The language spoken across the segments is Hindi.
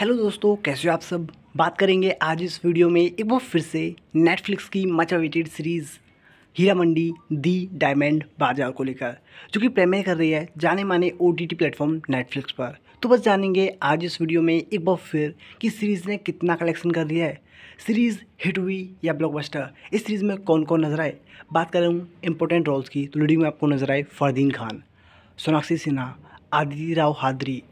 हेलो दोस्तों कैसे हो आप सब बात करेंगे आज इस वीडियो में एक बार फिर से नेटफ्लिक्स की much awaited series Heera Mandi The Diamond Bazaar को लेकर जो कि प्रेमय कर रही है जाने माने O T T platform Netflix पर तो बस जानेंगे आज इस वीडियो में एक बार फिर कि सीरीज़ ने कितना कलेक्शन कर दिया है सीरीज़ हिट हुई या ब्लॉकबस्टर इस सीरीज़ में कौन कौन नजर आए बात करूँ हूँ इंपॉर्टेंट रोल्स की तो लीडिंग में आपको नजर आए फरदीन खान सोनाक्षी सिन्हा आदिति राव हादरी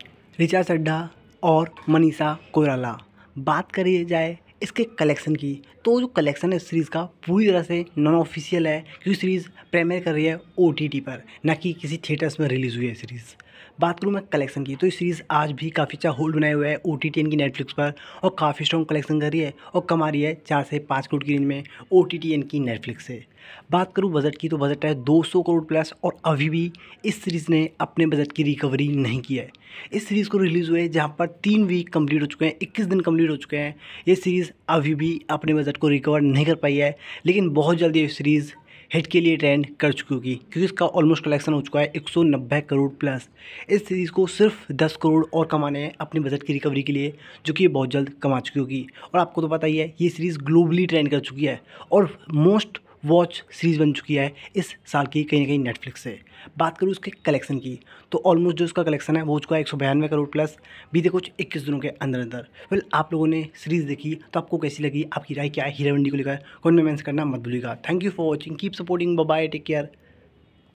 रिचा चड्ढा और मनीषा कोराला बात करी जाए इसके कलेक्शन की तो जो कलेक्शन है इस सीरीज़ का पूरी तरह से नॉन ऑफिशियल है क्योंकि सीरीज़ प्रेमियर कर रही है ओ पर ना कि किसी थिएटर्स में रिलीज़ हुई है सीरीज़ बात करूँ मैं कलेक्शन की तो ये सीरीज़ आज भी काफ़ी अच्छा होल्ड बनाए हुआ है ओ टी टी नेटफ्लिक्स पर और काफ़ी स्ट्रॉन्ग कलेक्शन कर रही है और कमा रही है चार से पाँच करोड़ की रेंज में ओ टी टी नेटफ्लिक्स से बात करूँ बजट की तो बजट है 200 करोड़ प्लस और अभी भी इस सीरीज़ ने अपने बजट की रिकवरी नहीं की है इस सीरीज़ को रिलीज़ हुए जहाँ पर तीन वीक कम्प्लीट हो चुके हैं इक्कीस दिन कम्प्लीट हो चुके हैं ये सीरीज़ सीरीज़ अभी भी अपने बजट को रिकवर नहीं कर पाई है लेकिन बहुत जल्दी ये सीरीज़ हिट के लिए ट्रेंड कर चुकी होगी क्योंकि इसका ऑलमोस्ट कलेक्शन हो चुका है 190 करोड़ प्लस इस सीरीज़ को सिर्फ 10 करोड़ और कमाने हैं अपने बजट की रिकवरी के लिए जो कि ये बहुत जल्द कमा चुकी होगी और आपको तो पता ही है ये सीरीज़ ग्लोबली ट्रेंड कर चुकी है और मोस्ट वॉच सीरीज़ बन चुकी है इस साल की कहीं ना कहीं नेटफ्लिक्स से बात करूँ उसके कलेक्शन की तो ऑलमोस्ट जो उसका कलेक्शन है वो हो चुका है एक सौ बयानवे करोड़ प्लस बीते कुछ इक्कीस दिनों के अंदर अंदर वेल आप लोगों ने सीरीज़ देखी तो आपको कैसी लगी आपकी राय क्या है हीरावंडी को लेकर कौन में मेंस करना मत भूलिएगा thank you for watching keep supporting bye take care